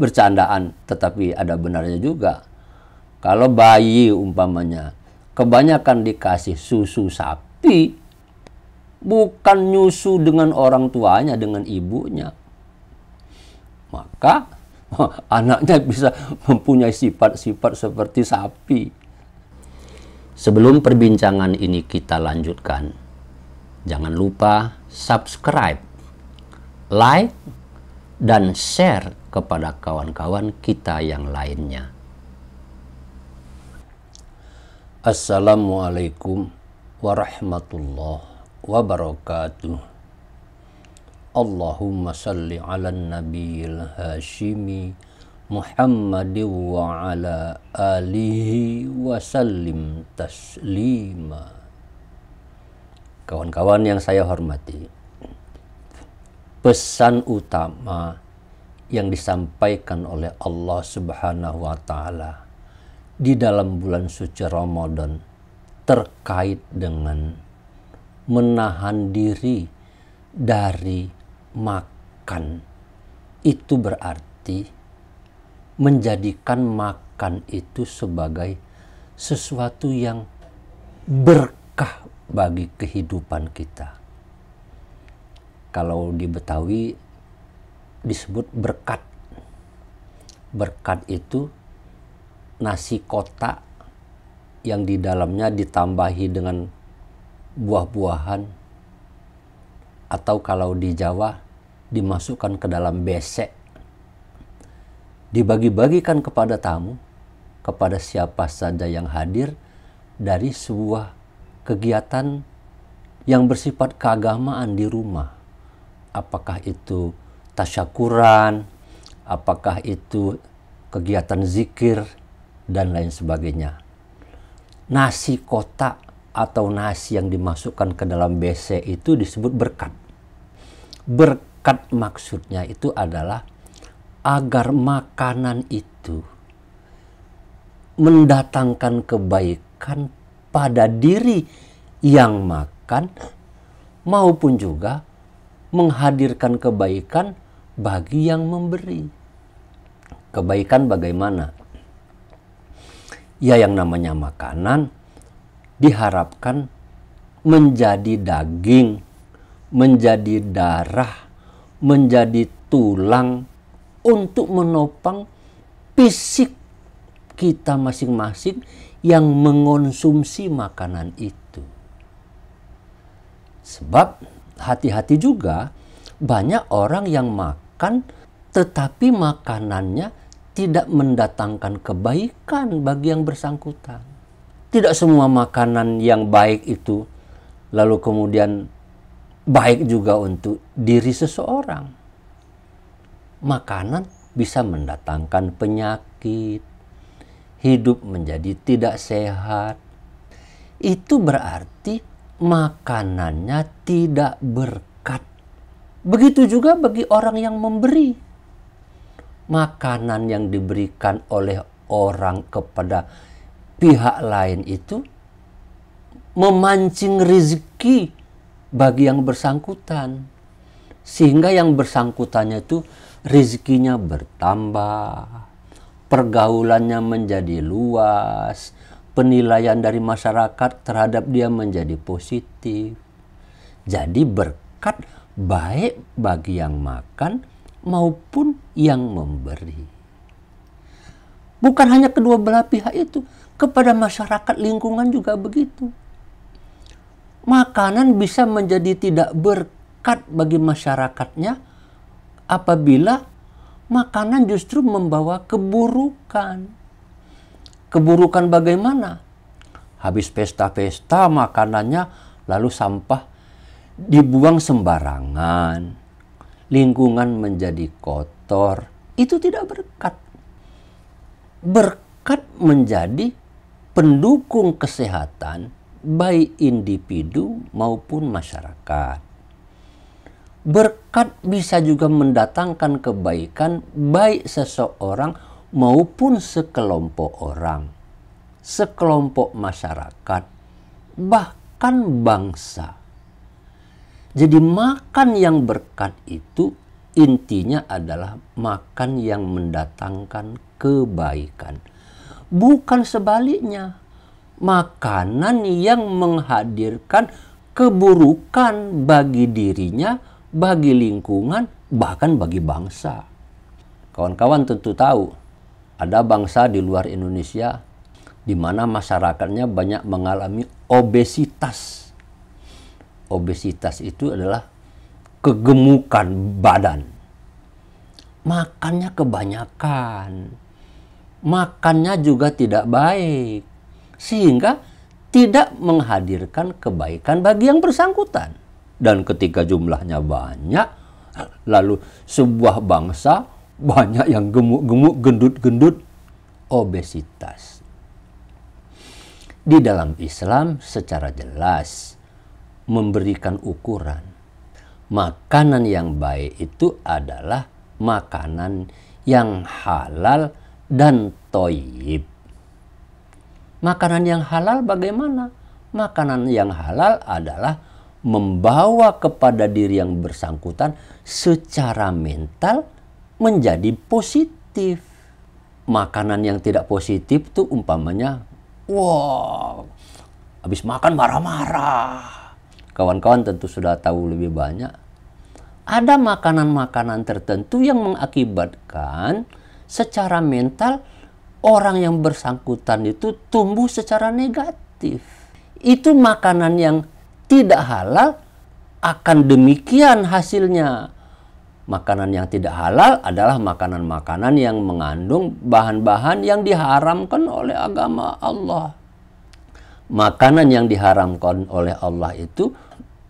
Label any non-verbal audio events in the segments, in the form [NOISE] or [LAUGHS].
bercandaan, tetapi ada benarnya juga. Kalau bayi umpamanya, kebanyakan dikasih susu sapi, bukan nyusu dengan orang tuanya, dengan ibunya. Maka [LAUGHS] anaknya bisa mempunyai sifat-sifat seperti sapi. Sebelum perbincangan ini kita lanjutkan, jangan lupa subscribe, like, dan share kepada kawan-kawan kita yang lainnya. Assalamualaikum warahmatullahi wabarakatuh. Allahumma salli ala nabiil hashimi Muhammadin wa ala alihi wa sallim taslima. Kawan-kawan yang saya hormati, pesan utama yang disampaikan oleh Allah Subhanahu wa taala di dalam bulan suci Ramadan terkait dengan menahan diri dari makan. Itu berarti menjadikan makan itu sebagai sesuatu yang berkah bagi kehidupan kita. Kalau di Betawi disebut berkat. Berkat itu nasi kotak yang di dalamnya ditambahi dengan buah-buahan atau kalau di Jawa dimasukkan ke dalam besek. Dibagi-bagikan kepada tamu, kepada siapa saja yang hadir dari sebuah kegiatan yang bersifat keagamaan di rumah. Apakah itu tasyakuran, apakah itu kegiatan zikir, dan lain sebagainya. Nasi kotak atau nasi yang dimasukkan ke dalam BC itu disebut berkat. Berkat maksudnya itu adalah agar makanan itu mendatangkan kebaikan pada diri yang makan maupun juga menghadirkan kebaikan bagi yang memberi. Kebaikan bagaimana? Ya yang namanya makanan diharapkan menjadi daging, menjadi darah, menjadi tulang untuk menopang fisik kita masing-masing yang mengonsumsi makanan itu. Sebab hati-hati juga banyak orang yang makan tetapi makanannya tidak mendatangkan kebaikan bagi yang bersangkutan. Tidak semua makanan yang baik itu lalu kemudian baik juga untuk diri seseorang. Makanan bisa mendatangkan penyakit, hidup menjadi tidak sehat. Itu berarti makanannya tidak berkat. Begitu juga bagi orang yang memberi. Makanan yang diberikan oleh orang kepada pihak lain itu memancing rezeki bagi yang bersangkutan. Sehingga yang bersangkutannya itu rezekinya bertambah, pergaulannya menjadi luas, penilaian dari masyarakat terhadap dia menjadi positif. Jadi berkat baik bagi yang makan maupun yang memberi. Bukan hanya kedua belah pihak itu, kepada masyarakat lingkungan juga begitu. Makanan bisa menjadi tidak berkat bagi masyarakatnya apabila makanan justru membawa keburukan keburukan bagaimana? Habis pesta-pesta makanannya lalu sampah dibuang sembarangan. Lingkungan menjadi kotor. Itu tidak berkat. Berkat menjadi pendukung kesehatan baik individu maupun masyarakat. Berkat bisa juga mendatangkan kebaikan baik seseorang maupun sekelompok orang, sekelompok masyarakat, bahkan bangsa. Jadi makan yang berkat itu intinya adalah makan yang mendatangkan kebaikan. Bukan sebaliknya, makanan yang menghadirkan keburukan bagi dirinya, bagi lingkungan, bahkan bagi bangsa. Kawan-kawan tentu tahu ada bangsa di luar Indonesia di mana masyarakatnya banyak mengalami obesitas. Obesitas itu adalah kegemukan badan. Makannya kebanyakan. Makannya juga tidak baik. Sehingga tidak menghadirkan kebaikan bagi yang bersangkutan. Dan ketika jumlahnya banyak, lalu sebuah bangsa banyak yang gemuk-gemuk, gendut-gendut, obesitas. Di dalam Islam secara jelas memberikan ukuran. Makanan yang baik itu adalah makanan yang halal dan toyib. Makanan yang halal bagaimana? Makanan yang halal adalah membawa kepada diri yang bersangkutan secara mental, menjadi positif. Makanan yang tidak positif tuh umpamanya, wow, habis makan marah-marah. Kawan-kawan tentu sudah tahu lebih banyak. Ada makanan-makanan tertentu yang mengakibatkan secara mental orang yang bersangkutan itu tumbuh secara negatif. Itu makanan yang tidak halal akan demikian hasilnya makanan yang tidak halal adalah makanan-makanan yang mengandung bahan-bahan yang diharamkan oleh agama Allah. Makanan yang diharamkan oleh Allah itu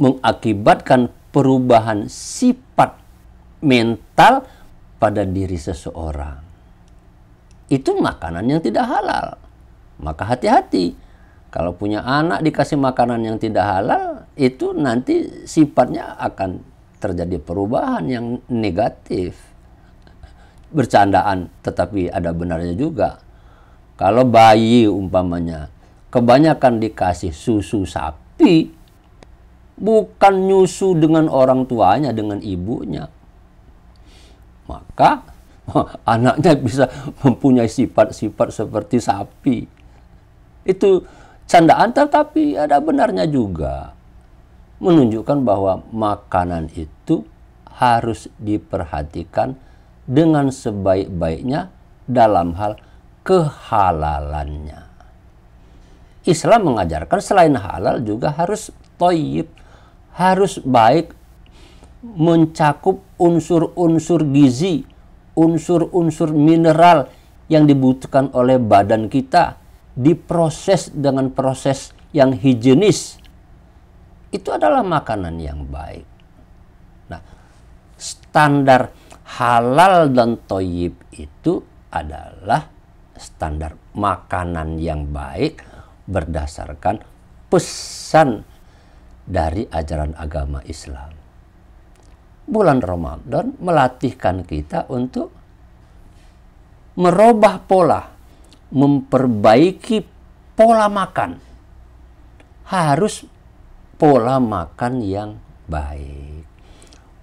mengakibatkan perubahan sifat mental pada diri seseorang. Itu makanan yang tidak halal. Maka hati-hati. Kalau punya anak dikasih makanan yang tidak halal, itu nanti sifatnya akan terjadi perubahan yang negatif. Bercandaan tetapi ada benarnya juga. Kalau bayi umpamanya kebanyakan dikasih susu sapi bukan nyusu dengan orang tuanya dengan ibunya. Maka [LAUGHS] anaknya bisa mempunyai sifat-sifat seperti sapi. Itu candaan tetapi ada benarnya juga menunjukkan bahwa makanan itu harus diperhatikan dengan sebaik-baiknya dalam hal kehalalannya. Islam mengajarkan selain halal juga harus toyib, harus baik, mencakup unsur-unsur gizi, unsur-unsur mineral yang dibutuhkan oleh badan kita, diproses dengan proses yang higienis, itu adalah makanan yang baik. Nah, standar halal dan toyib itu adalah standar makanan yang baik berdasarkan pesan dari ajaran agama Islam. Bulan Ramadan melatihkan kita untuk merubah pola, memperbaiki pola makan. Harus pola makan yang baik.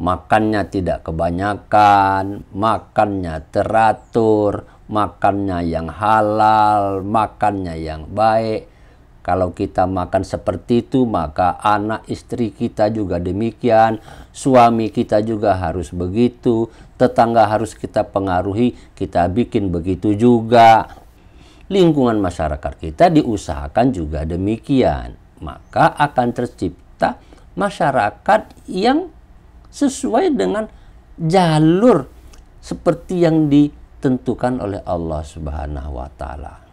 Makannya tidak kebanyakan, makannya teratur, makannya yang halal, makannya yang baik. Kalau kita makan seperti itu, maka anak istri kita juga demikian, suami kita juga harus begitu, tetangga harus kita pengaruhi, kita bikin begitu juga. Lingkungan masyarakat kita diusahakan juga demikian maka akan tercipta masyarakat yang sesuai dengan jalur seperti yang ditentukan oleh Allah Subhanahu wa taala.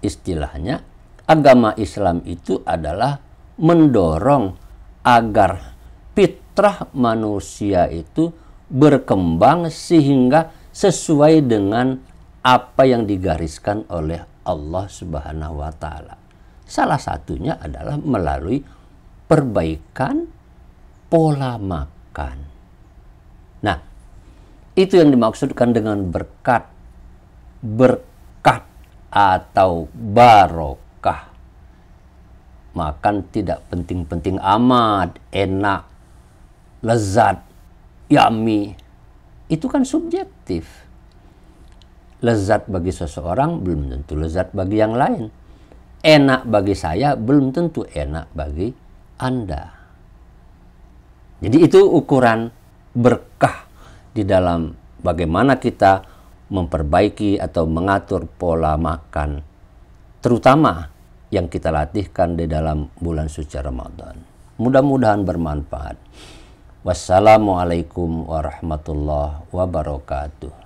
Istilahnya agama Islam itu adalah mendorong agar fitrah manusia itu berkembang sehingga sesuai dengan apa yang digariskan oleh Allah Subhanahu wa taala. Salah satunya adalah melalui perbaikan pola makan. Nah, itu yang dimaksudkan dengan berkat. Berkat atau barokah. Makan tidak penting-penting amat, enak, lezat, yummy. Itu kan subjektif. Lezat bagi seseorang belum tentu lezat bagi yang lain enak bagi saya belum tentu enak bagi Anda. Jadi itu ukuran berkah di dalam bagaimana kita memperbaiki atau mengatur pola makan terutama yang kita latihkan di dalam bulan suci Ramadan. Mudah-mudahan bermanfaat. Wassalamualaikum warahmatullahi wabarakatuh.